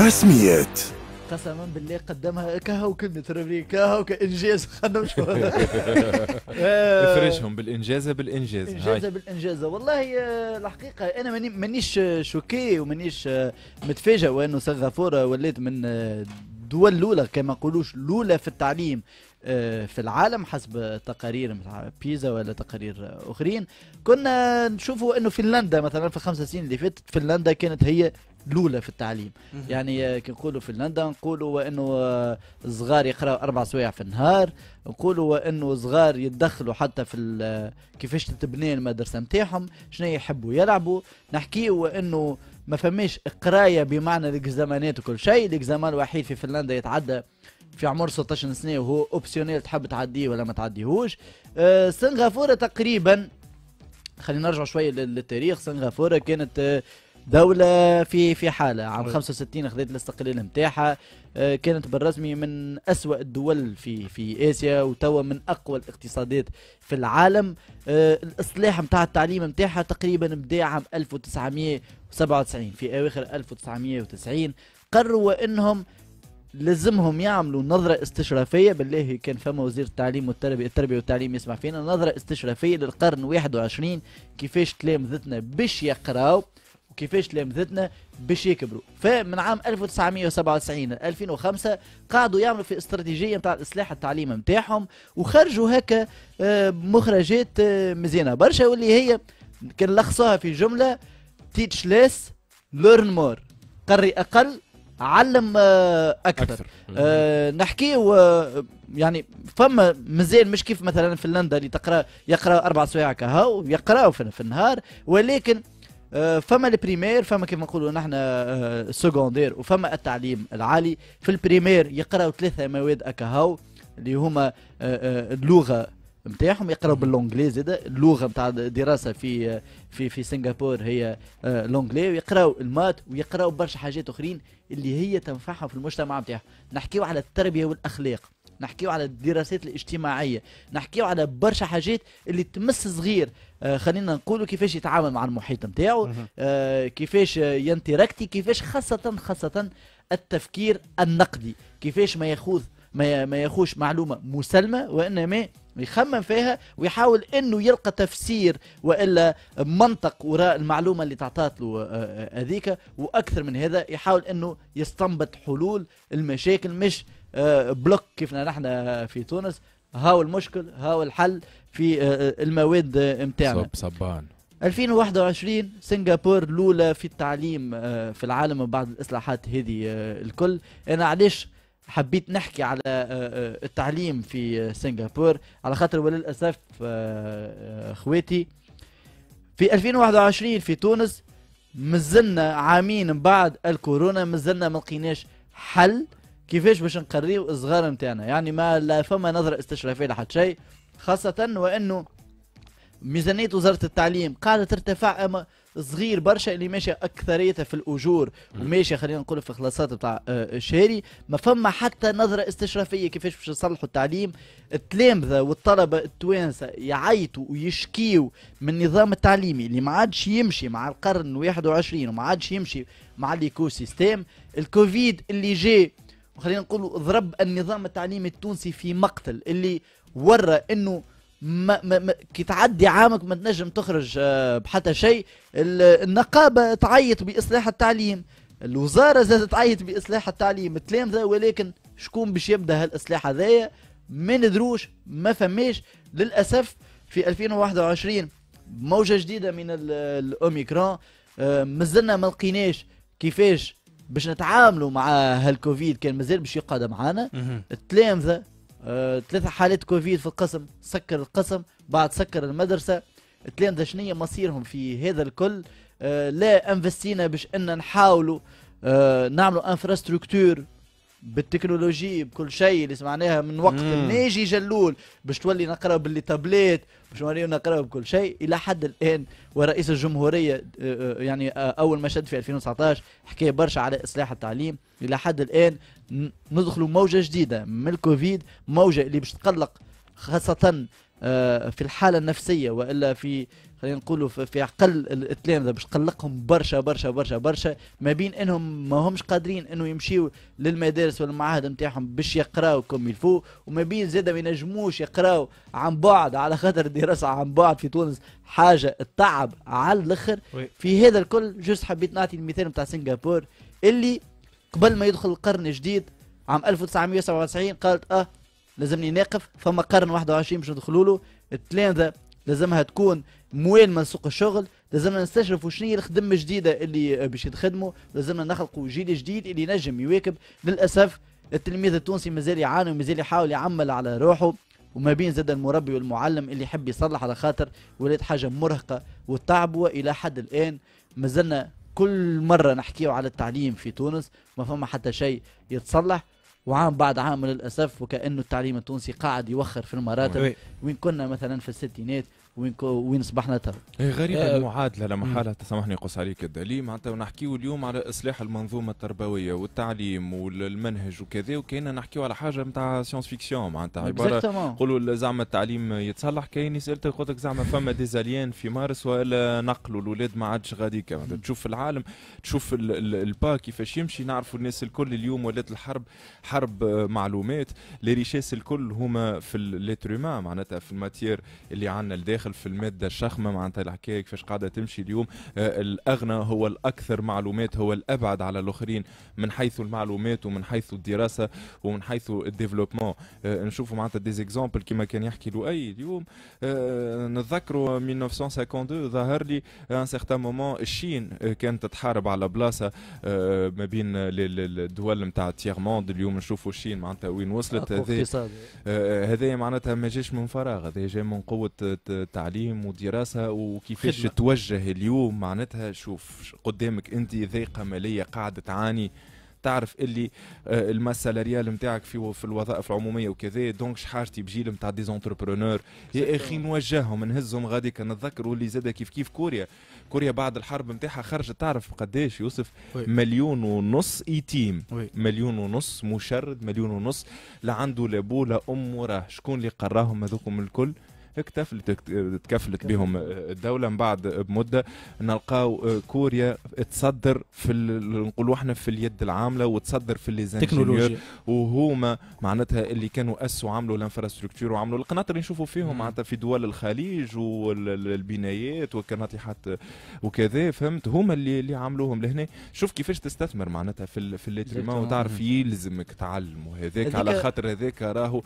رسميات قسما بالله قدمها كهو كلمة ربري كهو كإنجاز خلنا نشوف افرشهم بالإنجازة بالإنجاز إنجازة بالإنجازة والله آه، الحقيقة أنا مانيش آه، شوكي ومانيش آه، متفاجئ وأنه سنغافورة ولات من الدول الأولى كما نقولوش الأولى في التعليم في العالم حسب تقارير بيزا ولا تقارير اخرين كنا نشوفوا انه فنلندا مثلا في الخمس سنين اللي فاتت فنلندا كانت هي الاولى في التعليم يعني كي نقولوا فنلندا نقولوا انه الصغار يقراوا اربع سوايع في النهار نقولوا انه صغار يتدخلوا حتى في كيفاش تتبني المدرسه نتاعهم شنو يحبوا يلعبوا نحكيوا انه ما فماش قرايه بمعنى الاكزامانات وكل شيء الاكزامان الوحيد في فنلندا يتعدى في عمر 16 سنه وهو اوبسيونيل تحب تعديه ولا ما تعديهوش آه، سنغافوره تقريبا خلينا نرجع شويه للتاريخ سنغافوره كانت آه، دوله في في حاله عام 65 أخذت الاستقلال نتاعها آه، كانت بالرسمي من أسوأ الدول في في اسيا وتوا من اقوى الاقتصادات في العالم آه، الاصلاح نتاع التعليم نتاعها تقريبا بدا عام 1997 في اواخر 1990 قرروا انهم لازمهم يعملوا نظرة استشرافية بالله كان فما وزير التعليم والتربية التربية والتعليم يسمع فينا نظرة استشرافية للقرن 21 كيفاش تلامذتنا باش يقراو وكيفاش تلامذتنا باش يكبروا فمن عام 1997 ل 2005 قعدوا يعملوا في استراتيجيه نتاع الاصلاح التعليم نتاعهم وخرجوا هكا آه، مخرجات آه، مزيانه برشا واللي هي كان لخصوها في جمله تيتش ليس ليرن مور قري اقل علم آه، اكثر, أكثر. أه نحكي يعني فما مازال مش كيف مثلا فنلندا اللي تقرا يقرا اربع سوايع كهو يقراو في النهار ولكن آه، فما البريمير فما كيف نقولوا نحن آه، السكوندير وفما التعليم العالي في البريمير يقراوا ثلاثه مواد اكاهو اللي هما آه، اللغه نتاعهم يقراوا باللونجلي زاد اللغه نتاع الدراسه في في في سنغافور هي لونجلي ويقراوا المات ويقراوا برشا حاجات اخرين اللي هي تنفعهم في المجتمع نتاعهم نحكيو على التربيه والاخلاق نحكيو على الدراسات الاجتماعيه نحكيو على برشا حاجات اللي تمس صغير آه، خلينا نقولوا كيفاش يتعامل مع المحيط نتاعو آه، كيفاش ينتركتي كيفاش خاصه خاصه التفكير النقدي كيفاش ما ياخذ ما ما ياخوش معلومه مسلمه وانما يخمم فيها ويحاول انه يلقى تفسير والا منطق وراء المعلومه اللي تعطات له آه، هذيك واكثر من هذا يحاول انه يستنبط حلول المشاكل مش بلوك كيفنا نحن في تونس هاو المشكل هاو الحل في آه، آه، المواد نتاعنا آه، صبان 2021 سنغافور الاولى في التعليم في العالم من بعد الاصلاحات هذه الكل انا علاش حبيت نحكي على التعليم في سنغافور على خاطر وللاسف خواتي في 2021 في تونس مازلنا عامين من بعد الكورونا مازلنا ما لقيناش حل كيفاش باش نقريو الصغار نتاعنا يعني ما لا فما نظره استشرافيه لحد شيء خاصه وانه ميزانيه وزاره التعليم قاعده ترتفع أما صغير برشا اللي ماشي اكثريتها في الاجور وماشي خلينا نقول في خلاصات بتاع آه، الشهري ما فما حتى نظره استشرافيه كيفاش باش نصلحوا التعليم التلامذه والطلبه التوانسه يعيطوا ويشكيوا من النظام التعليمي اللي ما عادش يمشي مع القرن 21 وما عادش يمشي مع الايكو سيستيم الكوفيد اللي جاي خلينا نقول ضرب النظام التعليمي التونسي في مقتل اللي ورى انه ما ما ما كي تعدي عامك ما تنجم تخرج آه، بحتى شيء النقابه تعيط باصلاح التعليم الوزاره زادت تعيط باصلاح التعليم التلامذه ولكن شكون باش يبدا هالاصلاح هذايا ما ندروش ما فماش للاسف في 2021 موجه جديده من الاوميكرون آه، مازلنا ما لقيناش كيفاش باش نتعاملوا مع هالكوفيد كان مازال باش يقعد معانا التلامذه آه، ثلاثه حالات كوفيد في القسم سكر القسم بعد سكر المدرسه التلامذه شنية مصيرهم في هذا الكل آه، لا انفستينا باش ان نحاولوا آه، نعملوا انفراستركتور بالتكنولوجي بكل شيء اللي سمعناها من وقت الناجي جلول باش تولي نقرا باللي باش نولي نقرا بكل شيء الى حد الان ورئيس الجمهوريه آه، آه، يعني آه، اول ما شد في 2019 حكى برشا على اصلاح التعليم الى حد الان ندخلوا موجه جديده من الكوفيد موجه اللي باش تقلق خاصه في الحاله النفسيه والا في خلينا نقولوا في عقل التلامذه باش تقلقهم برشا برشا برشا برشا ما بين انهم ما همش قادرين انه يمشيوا للمدارس والمعاهد نتاعهم باش يقراوا كوم يلفو وما بين زاد ما ينجموش يقراوا عن بعد على خاطر الدراسه عن بعد في تونس حاجه التعب على الاخر في هذا الكل جوست حبيت نعطي المثال نتاع سنغافور اللي قبل ما يدخل القرن الجديد عام 1997 قالت اه لازمني نقف فما قرن 21 باش ندخلوا له التلامذه لازمها تكون موين من سوق الشغل لازمنا نستشرفوا شنو هي الخدمه الجديده اللي باش يخدموا لازمنا نخلقوا جيل جديد اللي نجم يواكب للاسف التلميذ التونسي مازال يعاني ومازال يحاول يعمل على روحه وما بين زاد المربي والمعلم اللي يحب يصلح على خاطر ولات حاجه مرهقه وتعبوا الى حد الان مازلنا كل مره نحكيه على التعليم في تونس ما فما حتى شيء يتصلح وعام بعد عام للاسف وكانه التعليم التونسي قاعد يوخر في المراتب وين كنا مثلا في الستينات وين وين صبحنا تو هي إيه، غريبه آه المعادله لما حالها تسامحني قص عليك الدليل معناتها نحكيو اليوم على اصلاح المنظومه التربويه والتعليم والمنهج وكذا وكاين نحكيو على حاجه نتاع سيونس فيكسيون معناتها عباره نقولوا زعما التعليم يتصلح كاين سالت قلت لك زعما فما ديزاليان في مارس والا نقلوا الاولاد ما عادش غادي تشوف العالم تشوف البا كيفاش يمشي نعرفوا الناس الكل اليوم ولات الحرب حرب معلومات لي ريشيس الكل هما في الليتر معناتها في الماتير اللي عندنا لداخل داخل في الماده الشخمه معناتها الحكايه كيفاش قاعده تمشي اليوم آه، الاغنى هو الاكثر معلومات هو الابعد على الاخرين من حيث المعلومات ومن حيث الدراسه ومن حيث الديفلوبمون آه، نشوفوا معناتها ديزيكزومبل كما كان يحكي لؤي اليوم آه، نتذكروا 1952 ظهر لي ان سيغتان مومون الشين كانت تحارب على بلاصه ما بين الدول نتاع تيغ موند اليوم نشوفوا الشين معناتها وين وصلت هذايا هذا معناتها ما جاش من فراغ هذايا جاي من قوه تعليم ودراسه وكيفاش توجه اليوم معناتها شوف قدامك انت ذايقه ماليه قاعده تعاني تعرف اللي آه، الماس سالاريال نتاعك في في الوظائف العموميه وكذا دونك شحاجتي بجيل نتاع دي زونتربرونور يا اخي نوجههم نهزهم غادي نتذكر اللي زاد كيف كيف كوريا كوريا بعد الحرب نتاعها خرجت تعرف قداش يوسف وي. مليون ونص ايتيم وي. مليون ونص مشرد مليون ونص لا عنده لا بو لا ام وراه شكون اللي قراهم هذوكم الكل اكتفلت تكفلت بهم آه، الدوله من بعد آه، بمده نلقاو آه، كوريا تصدر في نقولوا احنا في اليد العامله وتصدر في ليزانجينيور وهما معناتها اللي كانوا اسوا عملوا الانفراستركتور وعملوا القناطر اللي نشوفوا فيهم معناتها في دول الخليج والبنايات والقناطيحات وكذا فهمت هما اللي اللي عملوهم لهنا شوف كيفاش تستثمر معناتها في في الليتريمان وتعرف يلزمك تعلم وهذاك على خاطر هذاك راهو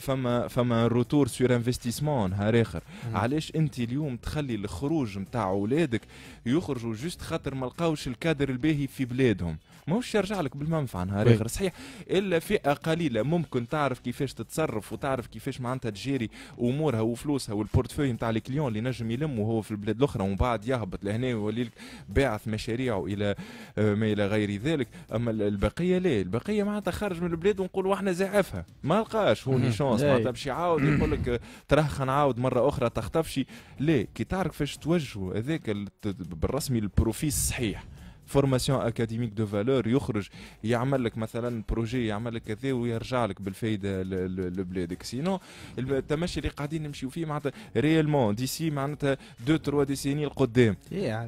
فما فما روتور سور انفستيسمون مون نهار اخر علاش انت اليوم تخلي الخروج نتاع اولادك يخرجوا جست خاطر ما لقاوش الكادر الباهي في بلادهم ماهوش يرجع لك بالمنفعه نهار اخر صحيح الا فئه قليله ممكن تعرف كيفاش تتصرف وتعرف كيفاش معناتها تجيري امورها وفلوسها والبورتفوي نتاع الكليون اللي نجم يلم وهو في البلاد الاخرى ومن بعد يهبط لهنا ويولي لك باعث مشاريعه الى آه، ما الى غير ذلك اما البقيه لا البقيه معناتها خارج من البلاد ونقولوا واحنا زعافها ما لقاش هوني شونس إيه. معناتها باش يعاود يقول لك تراه نعاود مره اخرى تخطفشي لا كي تعرف فاش توجهوا هذاك بالرسمي البروفيس صحيح فورماسيون اكاديميك دو فالور يخرج يعمل لك مثلا بروجي يعمل لك كذا ويرجع لك بالفايده لبلادك سينو التمشي اللي قاعدين نمشيو فيه معناتها ريالمون ديسي معناتها دو تروا ديسيني القدام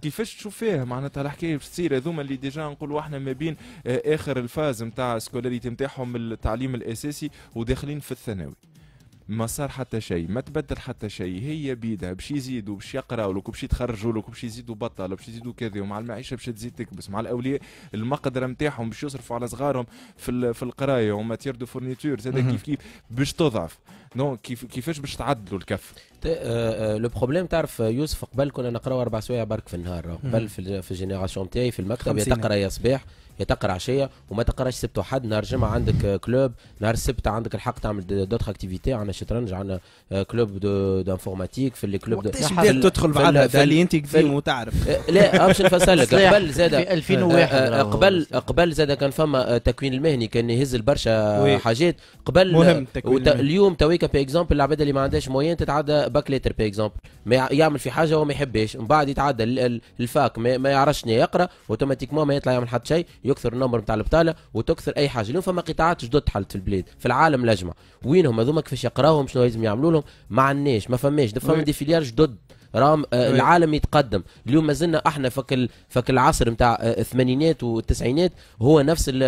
كيفاش تشوف فيها معناتها الحكايه باش تصير هذوما اللي ديجا نقولوا احنا ما بين آه، اخر الفاز نتاع سكولاريتي نتاعهم التعليم الاساسي وداخلين في الثانوي ما صار حتى شيء ما تبدل حتى شيء هي بيدها باش يزيدوا باش يقراوا لك باش يتخرجوا لك باش يزيدوا بطل باش يزيدوا كذا ومع المعيشه باش تزيد تكبس مع الاولياء المقدره نتاعهم باش يصرفوا على صغارهم في في القرايه وماتير دو فورنيتور زاد كيف كيف باش تضعف دونك كيف كيفاش باش تعدلوا الكف لو بروبليم آه، آه، تعرف آه، يوسف قبل كنا نقراو اربع سوايع برك في النهار قبل في الجينيراسيون تاعي في المكتب يا تقرا يا صباح يا تقرا عشيه وما تقراش سبت وحد نهار جمعه عندك كلوب نهار السبت عندك الحق تعمل دوتر اكتيفيتي عندنا شطرنج عندنا كلوب دانفورماتيك في الكلوب دو بدات تدخل بعدها اللي انت قديم وتعرف لا باش نفسر لك قبل زاد 2001 قبل قبل زاد كان فما التكوين المهني كان يهز برشا حاجات قبل مهم اليوم تويكا بي اكزومبل العباد اللي ما عندهاش موين تتعدى باك ليتر باي اكزومبل ما يعمل في حاجه هو ما يحبهاش من بعد يتعدى الفاك ما, ما يعرفش يقرا اوتوماتيكمون ما يطلع يعمل حتى شيء يكثر النمبر نتاع البطاله وتكثر اي حاجه اليوم فما قطاعات جدد حلت في البلاد في العالم الاجمع وينهم هذوما كيفاش يقراوهم شنو لازم يعملوا لهم ما عندناش ما فماش فما دي فيليار جدد رام العالم يتقدم اليوم مازلنا احنا فك فك العصر نتاع الثمانينات والتسعينات هو نفس ال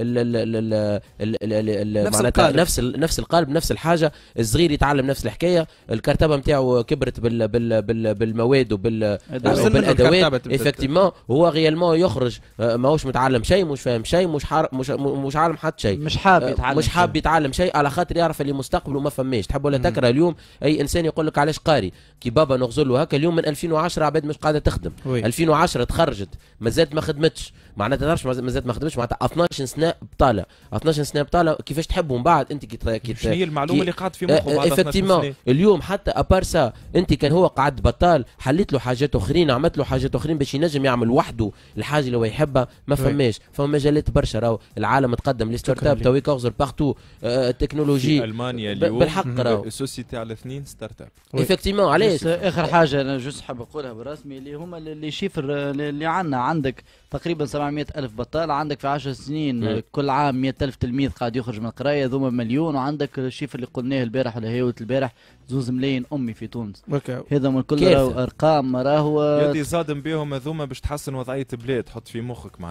ال ال نفس القالب نفس نفس القالب نفس الحاجه الصغير يتعلم نفس الحكايه الكرتبه نتاعو كبرت بال بال بال بالمواد وبال بالادوات ايفيكتيفمون هو غيالمون يخرج ماهوش متعلم شيء مش فاهم شيء مش حار مش مش عالم حتى شيء مش حاب يتعلم مش حاب يتعلم شيء على خاطر يعرف اللي مستقبله ما فماش تحب ولا تكره اليوم اي انسان يقول لك علاش قاري كي بابا نغزل هكا اليوم من 2010 عباد مش قاعده تخدم وي. 2010 تخرجت مازالت ما خدمتش معناتها ما مازالت ما خدمتش معناتها 12 سنه بطاله 12 سنه بطاله كيفاش تحبوا من بعد انت كي كي شنو هي المعلومه اللي قعدت في مخه بعد افكتيمون اليوم حتى ابار سا انت كان هو قعد بطال حليت له حاجات اخرين عملت له حاجات اخرين باش ينجم يعمل وحده الحاجه اللي هو يحبها ما فماش فما مجالات برشا راهو العالم تقدم لي ستارت اب تويك اغزر بارتو التكنولوجي المانيا اليوم بالحق راهو السوسيتي على اثنين ستارت اب افكتيمون بس إيه، اخر حاجه انا جوست حاب اقولها بالرسمي اللي هما اللي شيفر اللي عندنا عندك تقريبا 700 الف بطاله عندك في 10 سنين مم. نعم. كل عام 100 الف تلميذ قاعد يخرج من القرايه ذوما مليون وعندك الشيفر اللي قلناه البارح ولا هي البارح زوز ملايين امي في تونس هذا من كل ارقام راهو يدي صادم بهم هذوما باش تحسن وضعيه بلاد حط في مخك معناها